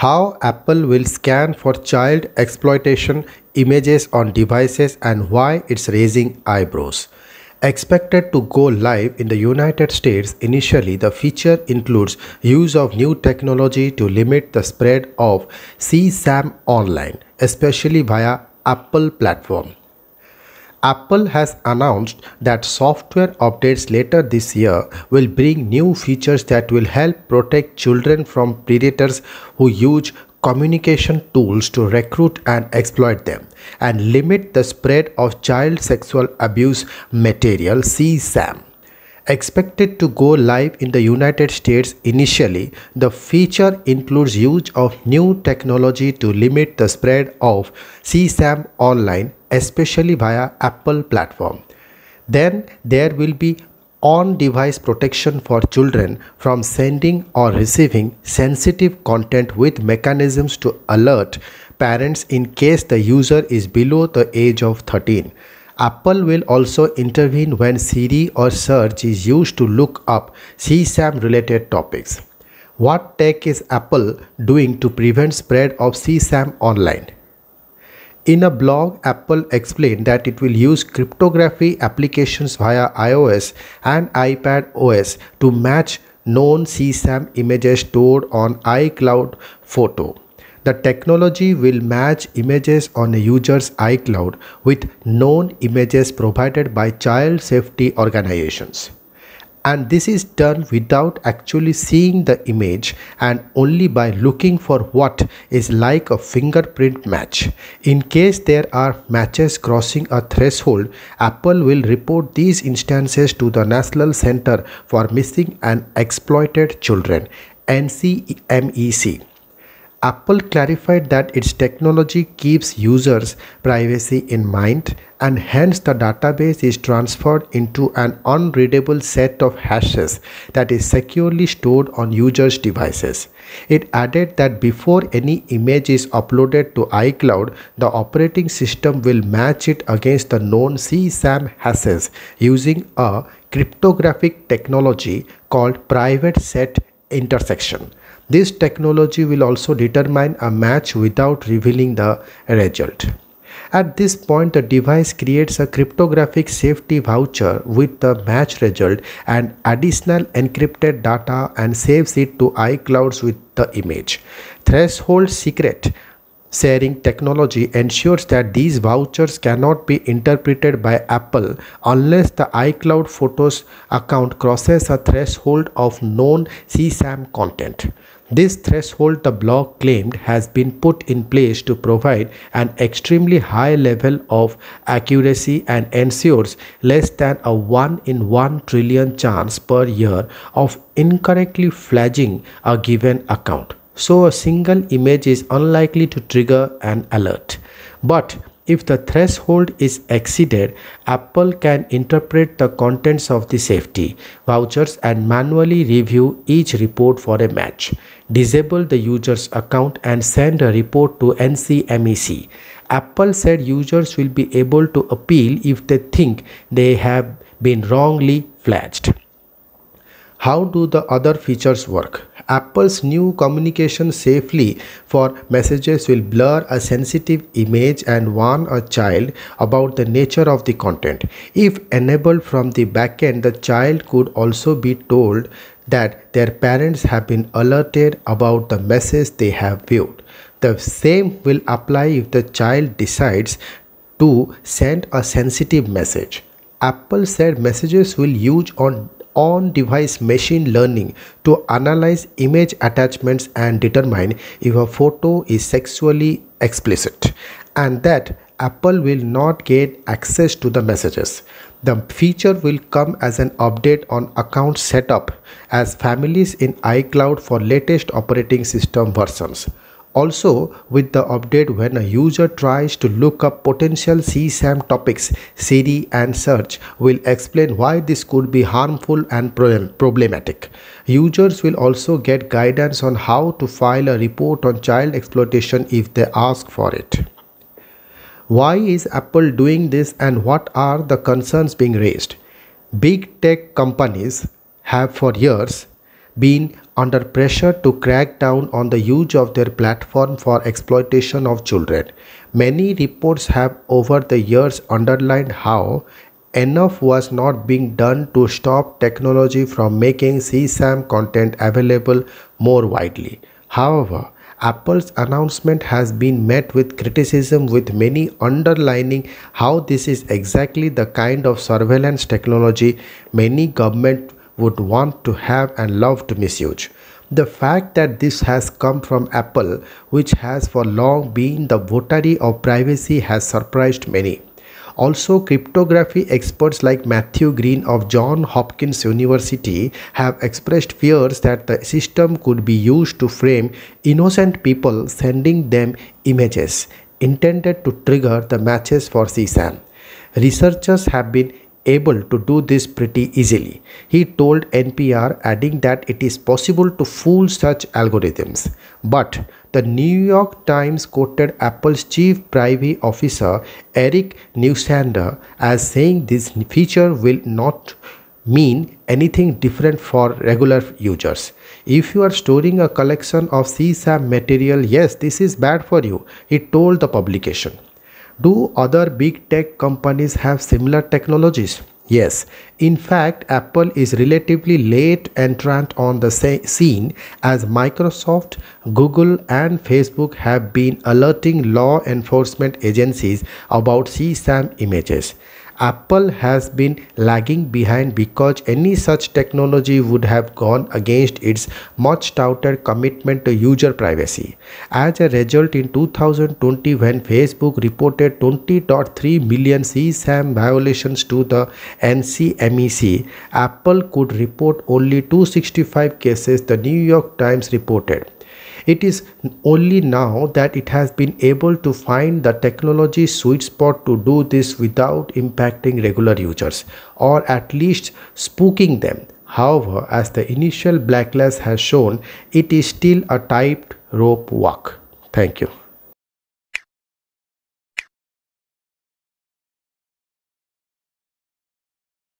how Apple will scan for child exploitation images on devices and why it's raising eyebrows. Expected to go live in the United States initially, the feature includes use of new technology to limit the spread of CSAM online, especially via Apple platform. Apple has announced that software updates later this year will bring new features that will help protect children from predators who use communication tools to recruit and exploit them and limit the spread of child sexual abuse material CSAM. Expected to go live in the United States initially, the feature includes use of new technology to limit the spread of CSAM online especially via Apple platform. Then there will be on-device protection for children from sending or receiving sensitive content with mechanisms to alert parents in case the user is below the age of 13. Apple will also intervene when Siri or search is used to look up CSAM related topics. What tech is Apple doing to prevent spread of CSAM online? In a blog, Apple explained that it will use cryptography applications via iOS and iPad OS to match known CSAM images stored on iCloud Photo. The technology will match images on a user's iCloud with known images provided by child safety organizations and this is done without actually seeing the image and only by looking for what is like a fingerprint match. In case there are matches crossing a threshold, Apple will report these instances to the National Center for Missing and Exploited Children NCMEC Apple clarified that its technology keeps users' privacy in mind and hence the database is transferred into an unreadable set of hashes that is securely stored on users' devices. It added that before any image is uploaded to iCloud, the operating system will match it against the known CSAM hashes using a cryptographic technology called private set intersection. This technology will also determine a match without revealing the result. At this point, the device creates a cryptographic safety voucher with the match result and additional encrypted data and saves it to iClouds with the image. Threshold secret sharing technology ensures that these vouchers cannot be interpreted by Apple unless the iCloud Photos account crosses a threshold of known CSAM content. This threshold, the block claimed, has been put in place to provide an extremely high level of accuracy and ensures less than a 1 in 1 trillion chance per year of incorrectly flagging a given account. So, a single image is unlikely to trigger an alert. But if the threshold is exceeded, Apple can interpret the contents of the safety vouchers and manually review each report for a match. Disable the user's account and send a report to NCMEC. Apple said users will be able to appeal if they think they have been wrongly flagged. How do the other features work? Apple's new communication safely for messages will blur a sensitive image and warn a child about the nature of the content. If enabled from the backend, the child could also be told that their parents have been alerted about the message they have viewed. The same will apply if the child decides to send a sensitive message. Apple said messages will use on on-device machine learning to analyze image attachments and determine if a photo is sexually explicit and that Apple will not get access to the messages. The feature will come as an update on account setup as families in iCloud for latest operating system versions. Also, with the update when a user tries to look up potential CSAM topics, Siri and search will explain why this could be harmful and problematic. Users will also get guidance on how to file a report on child exploitation if they ask for it. Why is Apple doing this and what are the concerns being raised? Big tech companies have for years been under pressure to crack down on the use of their platform for exploitation of children. Many reports have over the years underlined how enough was not being done to stop technology from making CSAM content available more widely. However, Apple's announcement has been met with criticism with many underlining how this is exactly the kind of surveillance technology many governments would want to have and love to misuse. The fact that this has come from Apple, which has for long been the votary of privacy, has surprised many. Also, cryptography experts like Matthew Green of Johns Hopkins University have expressed fears that the system could be used to frame innocent people, sending them images intended to trigger the matches for CSAM. Researchers have been able to do this pretty easily. He told NPR adding that it is possible to fool such algorithms. But the New York Times quoted Apple's chief privy officer Eric Newsander as saying this feature will not mean anything different for regular users. If you are storing a collection of CSAM material, yes, this is bad for you, he told the publication. Do other big tech companies have similar technologies? Yes, in fact, Apple is relatively late entrant on the scene as Microsoft, Google, and Facebook have been alerting law enforcement agencies about CSAM images. Apple has been lagging behind because any such technology would have gone against its much touted commitment to user privacy. As a result, in 2020, when Facebook reported 20.3 million CSAM violations to the NCMEC, Apple could report only 265 cases, the New York Times reported. It is only now that it has been able to find the technology sweet spot to do this without impacting regular users or at least spooking them. However, as the initial blacklist has shown, it is still a tight rope walk. Thank you.